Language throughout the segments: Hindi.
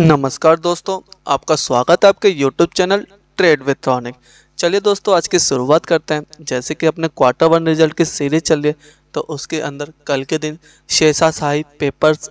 नमस्कार दोस्तों आपका स्वागत है आपके यूट्यूब चैनल ट्रेड विथ चलिए दोस्तों आज की शुरुआत करते हैं जैसे कि अपने क्वार्टर वन रिजल्ट की सीरीज चल रही है तो उसके अंदर कल के दिन Sesha Sahib papers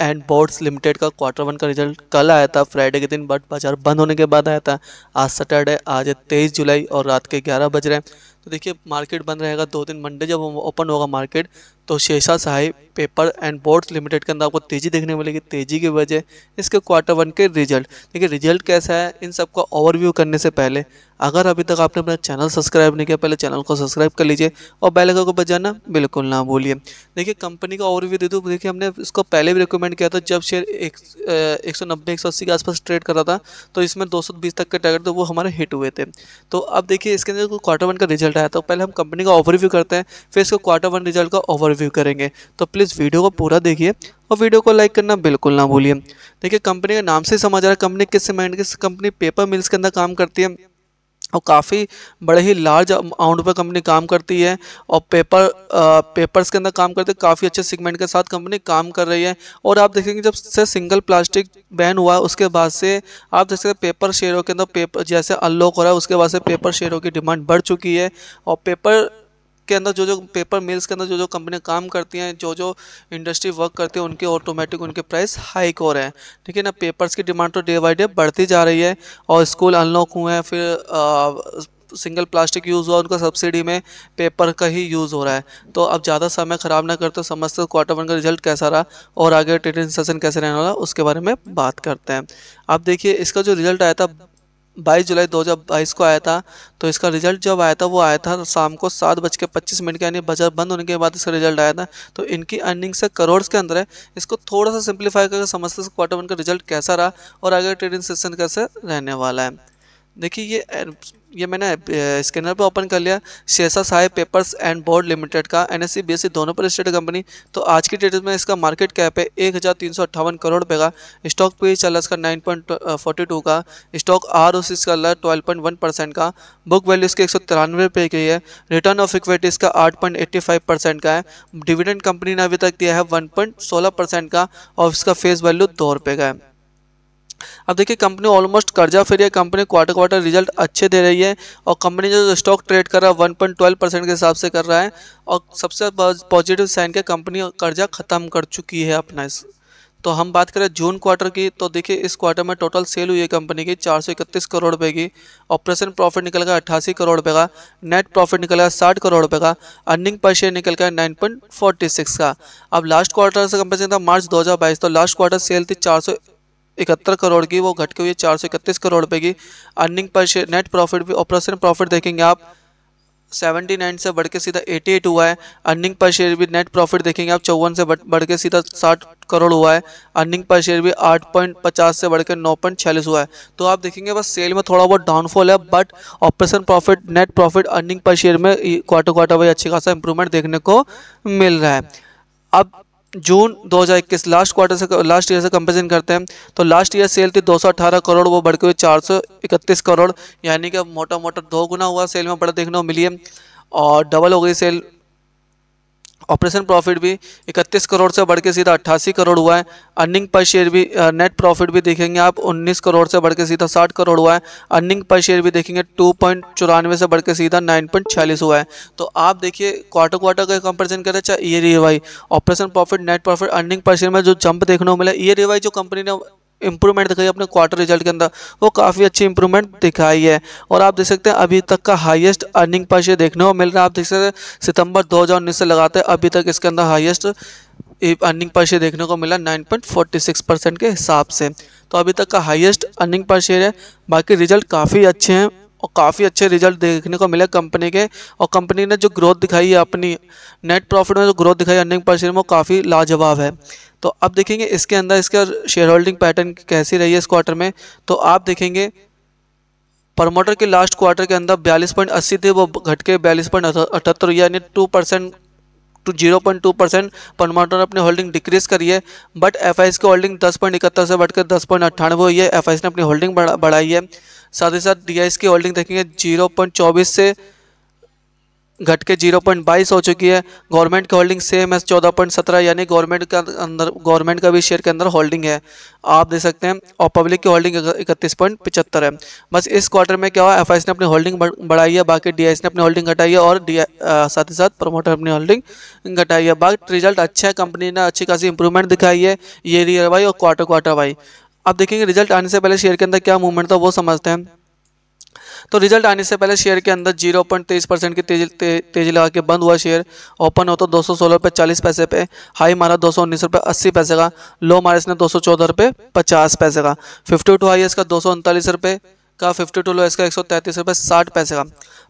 and boards limited का क्वार्टर वन का रिजल्ट कल आया था फ्राइडे के दिन बट बाजार बंद होने के बाद आया था आज सैटरडे आज है तेईस जुलाई और रात के ग्यारह बज रहे हैं तो देखिए मार्केट बंद रहेगा दो दिन मंडे जब ओपन होगा मार्केट तो Sesha Sahib paper and boards limited के अंदर आपको तेज़ी देखने मिलेगी तेज़ी की वजह इसके क्वार्टर वन के रिजल्ट देखिए रिजल्ट कैसा है इन सब का ओवरव्यू करने से पहले अगर अभी तक आपने अपना चैनल सब्सक्राइब नहीं किया पहले चैनल को सब्सक्राइब कर लीजिए और बेल आइकन को बजाना बिल्कुल ना भूलिए देखिए कंपनी का ओवरव्यू दे दूँ देखिए हमने इसको पहले भी रिकमेंड किया था जब शेयर एक सौ नब्बे एक सौ अस्सी के आसपास ट्रेड कर रहा था तो इसमें दो सौ बीस तक के टारगेट थे तो वो हमारे हिट हुए थे तो अब देखिए इसके अंदर क्वार्टर वन का रिजल्ट रहा है तो पहले हम कंपनी का ओवरव्यू करते हैं फिर इसको क्वार्टर वन रिजल्ट का ओवरव्यू करेंगे तो प्लीज़ वीडियो को पूरा देखिए और वीडियो को लाइक करना बिल्कुल ना भूलिए देखिए कंपनी का नाम से समझ आ रहा है कंपनी किस सीमेंट किस कंपनी पेपर मिल्स के अंदर काम करती है और काफ़ी बड़े ही लार्ज अमाउंट पर कंपनी काम करती है और पेपर आ, पेपर्स के अंदर काम करते काफ़ी अच्छे सेगमेंट के साथ कंपनी काम कर रही है और आप देखेंगे जब से सिंगल प्लास्टिक बैन हुआ है उसके बाद से आप देख सकते हैं पेपर शेयरों के अंदर पेपर जैसे अनलॉक हो रहा है उसके बाद से पेपर शेयरों की डिमांड बढ़ चुकी है और पेपर के अंदर जो जो पेपर मिल्स के अंदर जो जो कंपनियाँ काम करती हैं जो जो इंडस्ट्री वर्क करती है उनके ऑटोमेटिक उनके प्राइस हाइक हो रहे हैं ठीक है ना पेपर्स की डिमांड तो डे बाई डे बढ़ती जा रही है और स्कूल अनलॉक हुए हैं फिर सिंगल प्लास्टिक यूज़ हुआ उनका सब्सिडी में पेपर का ही यूज़ हो रहा है तो अब ज़्यादा समय ख़राब ना करते समझते क्वार्टर वन का रिजल्ट कैसा रहा और आगे ट्रेडिंग सेशन कैसे रहने वाला उसके बारे में बात करते हैं अब देखिए इसका जो रिजल्ट आया था बाईस जुलाई 2022 को आया था तो इसका रिजल्ट जब आया था वो आया था शाम को सात बज के पच्चीस मिनट के यानी बाजार बंद होने के बाद इसका रिजल्ट आया था तो इनकी अर्निंग से करोड़ के अंदर है इसको थोड़ा सा सिंप्लीफाई करके समझते क्वार्टर वन का रिजल्ट कैसा रहा और आगे ट्रेडिंग सेशन कैसे रहने वाला है देखिए ये ये मैंने स्कैनर पर ओपन कर लिया Sesha Saheb papers and board limited का एन एस सी दोनों पर स्टेट कंपनी तो आज की डेट में इसका मार्केट कैप है एक हज़ार तीन सौ अट्ठावन करोड़ रुपये का स्टॉक पे चल रहा इसका नाइन पॉइंट फोर्टी टू का स्टॉक आर ओ सी चल रहा है ट्वेल्व पॉइंट वन परसेंट का बुक वैल्यू इसके एक सौ तिरानवे रुपये की है रिटर्न ऑफ इक्विटी इसका आठ पॉइंट एट्टी फाइव परसेंट का है डिविडेंड कंपनी ने अभी तक दिया है वन पॉइंट सोलह परसेंट का और इसका फेस वैल्यू दो रुपये का है अब देखिए कंपनी ऑलमोस्ट कर्जा फिर है कंपनी क्वार्टर क्वार्टर रिजल्ट अच्छे दे रही है और कंपनी जो स्टॉक ट्रेड कर रहा है वन पॉइंट ट्वेल्व परसेंट के हिसाब से कर रहा है और सबसे पॉजिटिव साइन के कंपनी कर्जा ख़त्म कर चुकी है अपना इस तो हम बात करें जून क्वार्टर की तो देखिए इस क्वार्टर में टोटल सेल हुई है कंपनी की चार सौ इकतीस करोड़ रुपये की ऑपरेशन प्रॉफिट निकल गया अट्ठासी करोड़ रुपये का नेट प्रॉफिट निकल गया साठ करोड़ रुपये का अर्निंग पर शेयर निकल गया नाइन पॉइंट फोर्टी सिक्स का अब लास्ट क्वार्टर से कंपनी था मार्च दो हज़ार बाईस तो लास्ट क्वार्टर सेल थी चार सौ इकहत्तर करोड़ की वो घट के हुई है चार सौ इकतीस करोड़ रुपये की earning per share net profit भी ऑपरेशन प्रॉफिट देखेंगे आप 79 से बढ़ के सीधा 88 हुआ है अर्निंग पर शेयर भी नेट प्रॉफिट देखेंगे आप चौवन से बढ़ के सीधा 60 करोड़ हुआ है अर्निंग पर शेयर भी 8.50 से बढ़ के नौ हुआ है तो आप देखेंगे बस सेल में थोड़ा बहुत डाउनफॉल है but operation profit net profit earning per share में क्वार्टर क्वार्टर वाइज अच्छी खासा इंप्रूवमेंट देखने को मिल रहा है अब जून 2021 लास्ट क्वार्टर से लास्ट ईयर से कंपेरिजन करते हैं तो लास्ट ईयर सेल थी 218 करोड़ वो बढ़ के हुए चार करोड़ यानी कि मोटा मोटा दो गुना हुआ सेल में बड़ा देखने को मिली है और डबल हो गई सेल ऑपरेशन प्रॉफिट भी 31 करोड़ से बढ़ के सीधा 88 करोड़ हुआ है अर्निंग पर शेयर भी नेट प्रॉफिट भी देखेंगे आप 19 करोड़ से बढ़ के सीधा 60 करोड़ हुआ है अर्निंग पर शेयर भी देखेंगे टू से बढ़ के सीधा नाइन हुआ है तो आप देखिए क्वार्टर क्वार्टर का कंपेरिजन करें चाहे ईयर रिवाई Y operation profit net profit earning per share में जो जंप देखने को मिला ईयर ई वाई जो कंपनी ने इंप्रूवमेंट दिखाई अपने क्वार्टर रिजल्ट के अंदर वो काफ़ी अच्छी इंप्रूवमेंट दिखाई है और आप देख सकते हैं अभी तक का हाईएस्ट अर्निंग पर शेयर देखने को मिल रहा है आप देख सकते हैं सितंबर 2019 से लगाते हैं अभी तक इसके अंदर हाईएस्ट अर्निंग पर शेयर देखने को मिला 9.46 परसेंट के हिसाब से तो अभी तक का हाइएस्ट अर्निंग पर शेयर है बाकी रिजल्ट काफ़ी अच्छे हैं और काफ़ी अच्छे रिजल्ट देखने को मिले कंपनी के और कंपनी ने जो ग्रोथ दिखाई है अपनी नेट प्रॉफिट में जो ग्रोथ दिखाई है अर्निंग पर शेयर में वो काफ़ी लाजवाब है तो अब देखेंगे इसके अंदर इसका शेयर होल्डिंग पैटर्न कैसी रही है इस क्वार्टर में तो आप देखेंगे प्रमोटर के लास्ट क्वार्टर के अंदर बयालीस पॉइंट अस्सी थे वो घट के बयालीस पॉइंट अठहत्तर यानी two percent two zero point two percent promoter ने अपनी होल्डिंग डिक्रीज करी है बट एफ आई की होल्डिंग दस पॉइंट इकहत्तर से बढ़कर दस पॉइंट अट्ठानवे हुई है एफ आई ने अपनी होल्डिंग बढ़ाई है साथ ही साथ डी आई की होल्डिंग देखेंगे जीरो पॉइंट चौबीस से घट के जीरो पॉइंट बाईस हो चुकी है गवर्नमेंट की होल्डिंग सेम है चौदह पॉइंट सत्रह यानी गवर्नमेंट का अंदर गवर्नमेंट का भी शेयर के अंदर होल्डिंग है आप देख सकते हैं और पब्लिक की होल्डिंग इकतीस पॉइंट पचहत्तर है बस इस क्वार्टर में क्या हुआ एफ ने अपनी होल्डिंग बढ़ाई है बाकी डी ने अपनी होल्डिंग घटाई है और डी साथ ही साथ प्रमोटर अपनी होल्डिंग घटाई है बाकी रिजल्ट अच्छा है कंपनी ने अच्छी खासी इंप्रूवमेंट दिखाई है ये ईयर वाई और क्वार्टर क्वार्टर वाई आप देखेंगे रिजल्ट आने से पहले शेयर के अंदर क्या मूवमेंट था वो समझते हैं तो रिजल्ट आने से पहले शेयर के अंदर जीरो पॉइंट तेईस परसेंट की तेजी ते, तेजी लगा के बंद हुआ शेयर ओपन हो तो दो सौ सोलह रुपये चालीस पैसे पे हाई मारा दो सौ उन्नीस रुपये अस्सी पैसे का लो मारा इसने दो सौ चौदह रुपये पचास पैसे का फिफ्टी टू हाई इसका दो सौ उनतालीस रुपये का फिफ्टी टू लो इसका एक सौ तैंतीस रुपये साठ पैसे का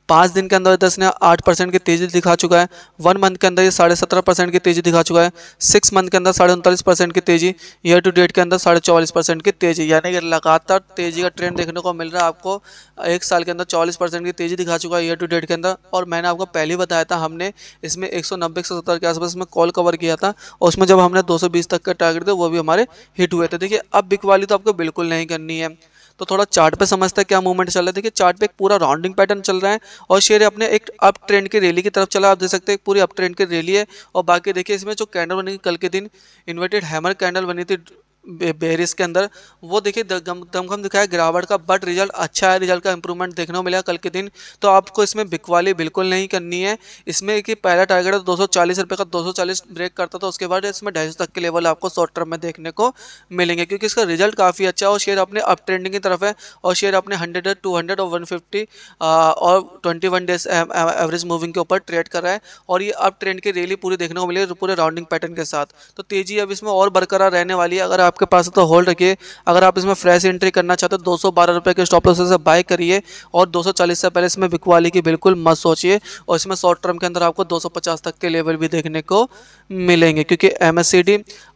पाँच दिन के अंदर दस ने आठ परसेंट की तेज़ी दिखा चुका है वन मंथ के अंदर ये साढ़े सत्रह परसेंट की तेज़ी दिखा चुका है सिक्स मंथ के अंदर साढ़े उनतालीस परसेंट की तेज़ी ईयर टू डेट के अंदर साढ़े चौवालीस परसेंट की तेज़ी यानी कि लगातार तेज़ी का ट्रेंड देखने को मिल रहा है आपको एक साल के अंदर चौवालीस परसेंट की तेज़ी दिखा चुका है ईयर टू डेट के अंदर और मैंने आपको पहले ही बताया था हमने इसमें एक सौ नब्बे एक सौ सत्तर के आसपास में कॉल कवर किया था और उसमें जब हमने दो सौ बीस तक का टारगेट दिया वो भी हमारे हिट हुए थे देखिए अब बिकवाली तो आपको बिल्कुल नहीं करनी है तो थोड़ा चार्ट पे समझते हैं क्या मूवमेंट चल रहा है देखिए चार्ट पे एक पूरा राउंडिंग पैटर्न चल रहा है और शेयर अपने एक अप ट्रेंड की रैली की तरफ चला आप देख सकते हैं पूरी अप ट्रेंड की रैली है और बाकी देखिए इसमें जो कैंडल बनी कल के दिन इन्वर्टेड हैमर कैंडल बनी थी बेरिस के अंदर वो देखिए दमखम दिखाया गिरावट का बट रिजल्ट अच्छा है रिजल्ट का इंप्रूवमेंट देखने को मिला कल के दिन तो आपको इसमें बिकवाली बिल्कुल नहीं करनी है इसमें कि पहला टारगेट है दो रुपये का 240 ब्रेक करता था उसके बाद इसमें ढाई तक के लेवल आपको शॉर्ट टर्म में देखने को मिलेंगे क्योंकि इसका रिजल्ट काफ़ी अच्छा है और शेयर अपने अप ट्रेंडिंग की तरफ है और शेयर अपने हंड्रेड टू हंड्रेड और वन और ट्वेंटी डेज एवरेज मूविंग के ऊपर ट्रेड कर रहा है और ये अप ट्रेंड की रैली पूरी देखने को मिलेगी पूरे राउंडिंग पैटर्न के साथ तो तेजी अब इसमें और बरकरार रहने वाली है अगर आपके पास है तो होल्ड रखिए अगर आप इसमें फ्रेश एंट्री करना चाहते हो दो सौ के स्टॉप लॉस से बाय करिए और 240 से पहले इसमें बिकवाली की बिल्कुल मत सोचिए और इसमें शॉर्ट टर्म के अंदर आपको 250 तक के लेवल भी देखने को मिलेंगे क्योंकि एम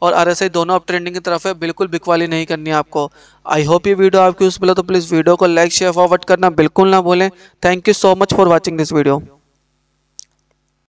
और आर दोनों अब ट्रेंडिंग की तरफ है बिल्कुल बिकवाली नहीं करनी है आपको आई होप ये वीडियो आपकी उस मिला तो प्लीज़ वीडियो को लाइक शेयर फॉरवर्ड करना बिल्कुल ना भूलें thank you so much for watching this video